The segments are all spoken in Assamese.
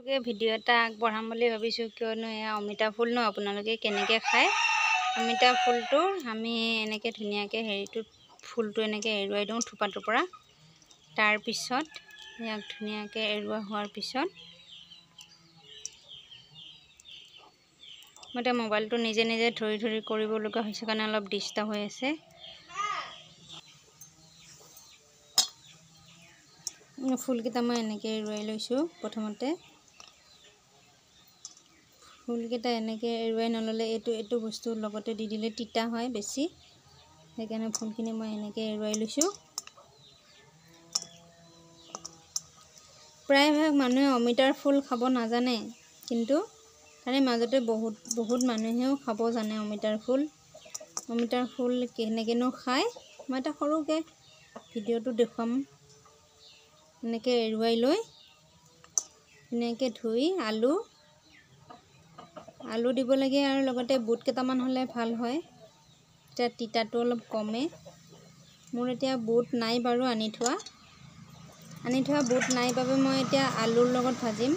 আপোনালোকে ভিডিঅ' এটা আগবঢ়াম বুলি ভাবিছোঁ কিয়নো এয়া অমিতা ফুল ন আপোনালোকে কেনেকৈ খায় অমিতা ফুলটো আমি এনেকৈ ধুনীয়াকৈ হেৰিটো ফুলটো এনেকৈ এৰুৱাই দিওঁ থোপাটোৰ পৰা তাৰপিছত ইয়াক ধুনীয়াকৈ এৰুৱা হোৱাৰ পিছত মই এতিয়া মোবাইলটো নিজে নিজে ধৰি ধৰি কৰিবলগীয়া হৈছে কাৰণে অলপ ডিষ্টাৰ্ব হৈ আছে ফুলকেইটা মই এনেকৈ ৰুৱাই লৈছোঁ প্ৰথমতে ফুলকেইটা এনেকৈ এৰুৱাই নল'লে এইটো এইটো বস্তু লগতে দি দিলে তিতা হয় বেছি সেইকাৰণে ফুলখিনি মই এনেকৈ এৰুৱাই লৈছোঁ প্ৰায়ভাগ মানুহে অমিতাৰ ফুল খাব নাজানে কিন্তু তাৰে মাজতে বহুত বহুত মানুহেও খাব জানে অমিতাৰ ফুল অমিতাৰ ফুল কেনেকৈনো খায় মই এটা সৰুকৈ ভিডিঅ'টো দেখুৱাম এনেকৈ এৰুৱাই লৈ এনেকৈ ধুই আলু আলু দিব লাগে আৰু লগতে বুট কেইটামান হ'লে ভাল হয় এতিয়া তিতাটো অলপ কমে মোৰ এতিয়া বুট নাই বাৰু আনি থোৱা আনি থোৱা বুট নাই বাবে মই এতিয়া আলুৰ লগত ভাজিম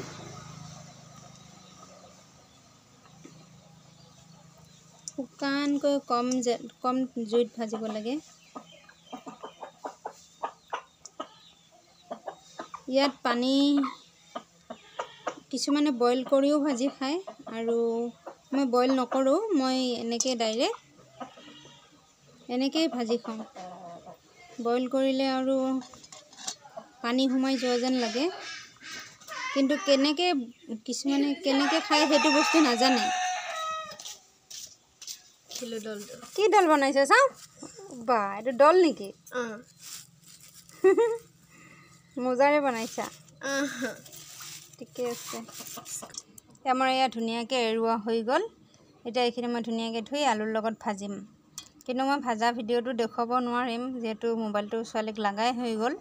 শুকানকৈ কম কম জুইত ভাজিব লাগে ইয়াত পানী কিছুমানে বইল কৰিও ভাজি খায় আৰু মই বইল নকৰোঁ মই এনেকৈ ডাইৰেক্ট এনেকৈয়ে ভাজি খাওঁ বইল কৰিলে আৰু পানী সোমাই যোৱা যেন লাগে কিন্তু কেনেকৈ কিছুমানে কেনেকৈ খায় সেইটো বস্তু নাজানে কি দল বনাইছে চাওঁ বা এইটো দল নেকি মজাৰে বনাইছা ঠিকে আছে এতিয়া আমাৰ এয়া ধুনীয়াকৈ এৰুৱা হৈ গ'ল এতিয়া এইখিনি মই ধুনীয়াকৈ ধুই আলুৰ লগত ভাজিম কিন্তু মই ভাজা ভিডিঅ'টো দেখুৱাব নোৱাৰিম যিহেতু মোবাইলটো ছোৱালীক লগাই হৈ গ'ল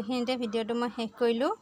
এইখিনিতে ভিডিঅ'টো মই শেষ কৰিলোঁ